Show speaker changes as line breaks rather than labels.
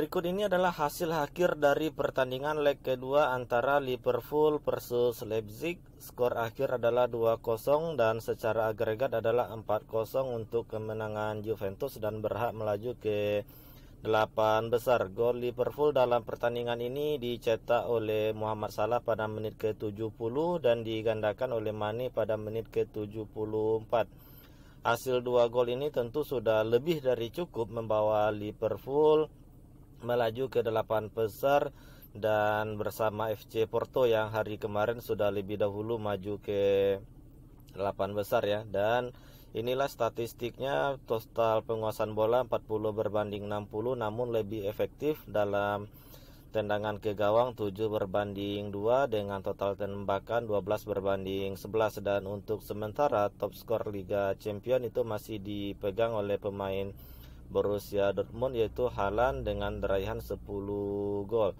Berikut ini adalah hasil akhir dari pertandingan leg kedua antara Liverpool versus Leipzig. Skor akhir adalah 2-0 dan secara agregat adalah 4-0 untuk kemenangan Juventus dan berhak melaju ke 8 besar. Gol Liverpool dalam pertandingan ini dicetak oleh Muhammad Salah pada menit ke-70 dan digandakan oleh Mane pada menit ke-74. Hasil dua gol ini tentu sudah lebih dari cukup membawa Liverpool melaju ke delapan besar dan bersama FC Porto yang hari kemarin sudah lebih dahulu maju ke delapan besar ya dan Inilah statistiknya total penguasaan bola 40 berbanding 60 namun lebih efektif dalam tendangan ke gawang 7 berbanding 2 dengan total tembakan 12 berbanding 11 dan untuk sementara top skor Liga Champion itu masih dipegang oleh pemain Borussia Dortmund yaitu Halan dengan raihan 10 gol